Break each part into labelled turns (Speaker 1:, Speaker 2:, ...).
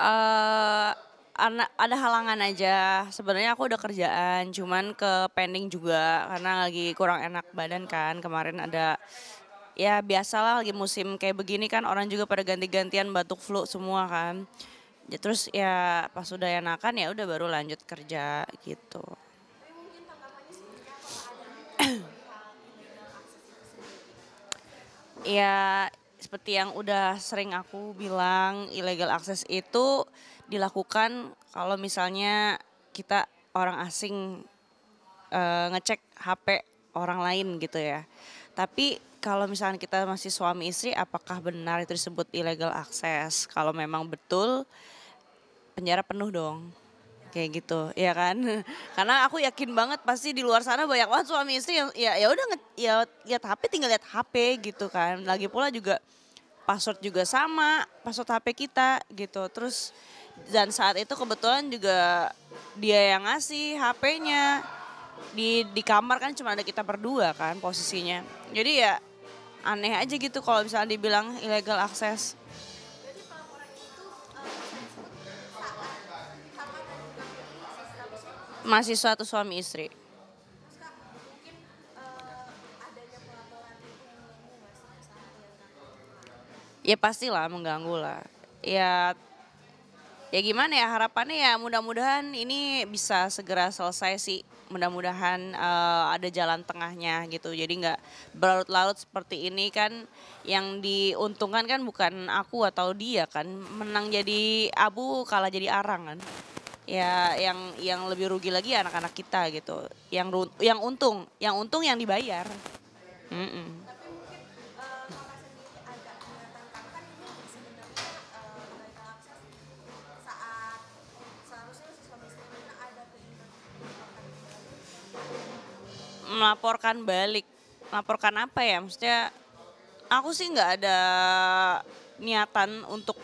Speaker 1: uh, ada halangan aja. Sebenarnya aku udah kerjaan, cuman ke pending juga karena lagi kurang enak badan kan. Kemarin ada ya biasalah lagi musim kayak begini kan orang juga pada ganti-gantian batuk flu semua kan. Ya, terus ya pas sudah enakan ya udah baru lanjut kerja gitu. ya seperti yang udah sering aku bilang, illegal access itu dilakukan kalau misalnya kita orang asing e, ngecek HP orang lain gitu ya. Tapi kalau misalnya kita masih suami istri, apakah benar itu disebut illegal access? Kalau memang betul, penjara penuh dong kayak gitu ya kan karena aku yakin banget pasti di luar sana banyak banget suami istri yang ya ya udah ya lihat HP tinggal lihat HP gitu kan lagi pula juga password juga sama password HP kita gitu terus dan saat itu kebetulan juga dia yang ngasih HP-nya di di kamar kan cuma ada kita berdua kan posisinya jadi ya aneh aja gitu kalau misalnya dibilang ilegal akses masih suatu suami istri ya pastilah mengganggu lah. Ya ya gimana ya harapannya ya mudah-mudahan ini bisa segera selesai sih mudah-mudahan uh, ada jalan tengahnya gitu jadi nggak berlarut-larut seperti ini kan yang diuntungkan kan bukan aku atau dia kan menang jadi abu kalah jadi arang kan ya yang yang lebih rugi lagi anak-anak kita gitu yang yang untung yang untung yang dibayar mm -mm. melaporkan balik. Melaporkan apa ya? Maksudnya aku sih nggak ada niatan untuk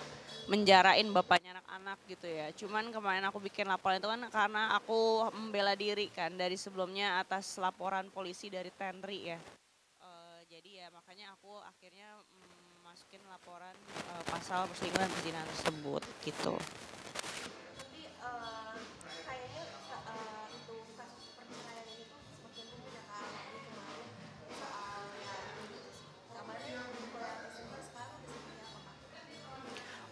Speaker 1: menjarain bapaknya anak-anak gitu ya. Cuman kemarin aku bikin laporan itu kan karena aku membela diri kan dari sebelumnya atas laporan polisi dari Tenri ya. E, jadi ya makanya aku akhirnya mm, masukin laporan e, pasal perselingkuhan perzinahan tersebut gitu. Jadi e, kayaknya e,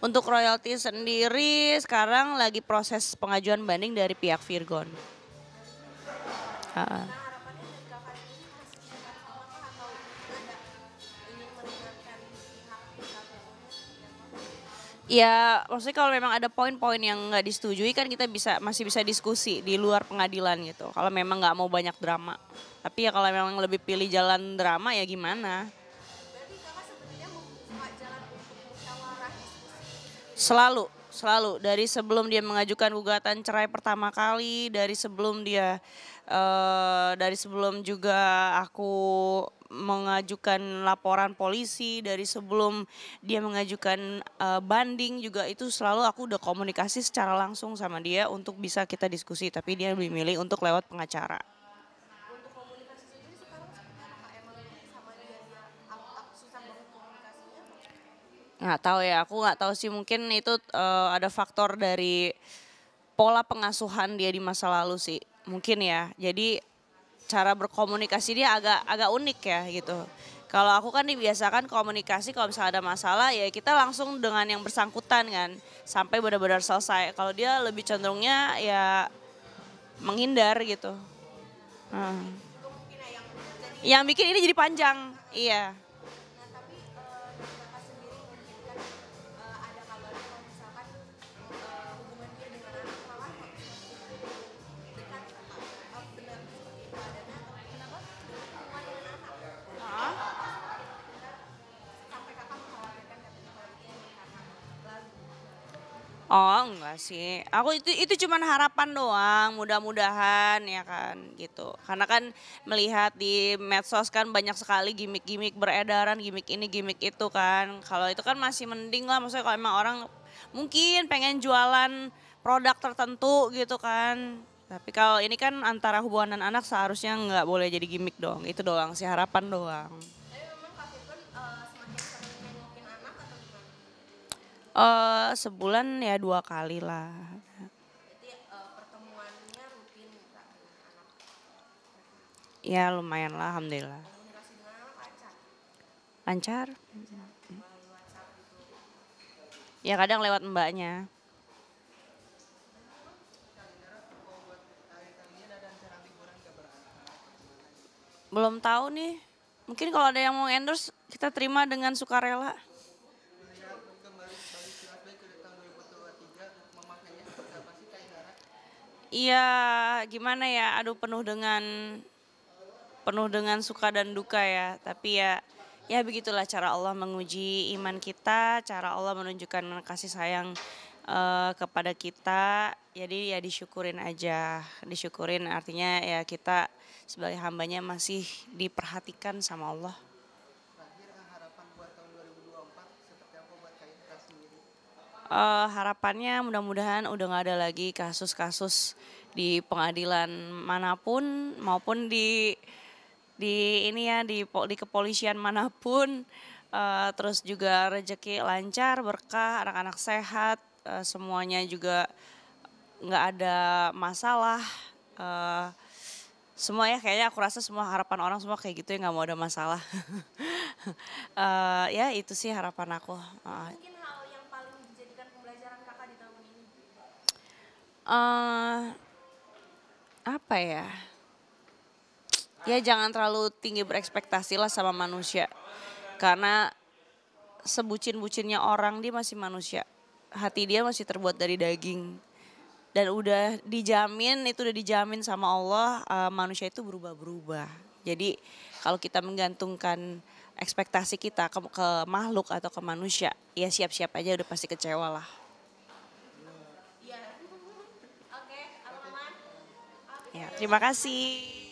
Speaker 1: Untuk royalti sendiri sekarang lagi proses pengajuan banding dari pihak Virgon. Uh. Ya, maksudnya kalau memang ada poin-poin yang nggak disetujui kan kita bisa masih bisa diskusi di luar pengadilan gitu. Kalau memang nggak mau banyak drama. Tapi ya kalau memang lebih pilih jalan drama ya gimana? Selalu, selalu dari sebelum dia mengajukan gugatan cerai pertama kali, dari sebelum dia uh, dari sebelum juga aku mengajukan laporan polisi, dari sebelum dia mengajukan uh, banding juga itu selalu aku udah komunikasi secara langsung sama dia untuk bisa kita diskusi, tapi dia lebih milih untuk lewat pengacara. Nggak tahu ya, aku nggak tahu sih mungkin itu uh, ada faktor dari pola pengasuhan dia di masa lalu sih. Mungkin ya. Jadi cara berkomunikasi dia agak agak unik ya gitu. Kalau aku kan dibiasakan komunikasi kalau misalnya ada masalah ya kita langsung dengan yang bersangkutan kan sampai benar-benar selesai. Kalau dia lebih cenderungnya ya menghindar gitu. Hmm. Yang bikin ini jadi panjang, iya. Oh enggak sih, aku itu itu cuman harapan doang, mudah-mudahan ya kan gitu. Karena kan melihat di medsos kan banyak sekali gimmick-gimmick beredaran, gimmick ini gimmick itu kan. Kalau itu kan masih mending lah, maksudnya kalau emang orang mungkin pengen jualan produk tertentu gitu kan. Tapi kalau ini kan antara hubungan dan anak seharusnya nggak boleh jadi gimmick dong, itu doang sih harapan doang. Uh, sebulan ya dua kali lah. Eh, ya lumayan lah, alhamdulillah. Lancar. Ya kadang lewat mbaknya. Belum tahu nih. Mungkin kalau ada yang mau endorse kita terima dengan sukarela. Iya, gimana ya? Aduh penuh dengan penuh dengan suka dan duka ya. Tapi ya ya begitulah cara Allah menguji iman kita, cara Allah menunjukkan kasih sayang uh, kepada kita. Jadi ya disyukurin aja, disyukurin artinya ya kita sebagai hambanya masih diperhatikan sama Allah. uh, harapannya mudah-mudahan udah nggak ada lagi kasus-kasus di pengadilan manapun maupun di di ini ya di di kepolisian manapun uh, terus juga rezeki lancar berkah anak-anak sehat uh, semuanya juga nggak ada masalah uh, semua ya kayaknya aku rasa semua harapan orang semua kayak gitu ya nggak mau ada masalah uh, ya itu sih harapan aku uh. Uh, apa ya? Ya jangan terlalu tinggi berekspektasi lah sama manusia. Karena sebucin-bucinnya orang dia masih manusia. Hati dia masih terbuat dari daging. Dan udah dijamin, itu udah dijamin sama Allah uh, manusia itu berubah-berubah. Jadi kalau kita menggantungkan ekspektasi kita ke, ke makhluk atau ke manusia, ya siap-siap aja udah pasti kecewa lah.
Speaker 2: Ya, terima kasih.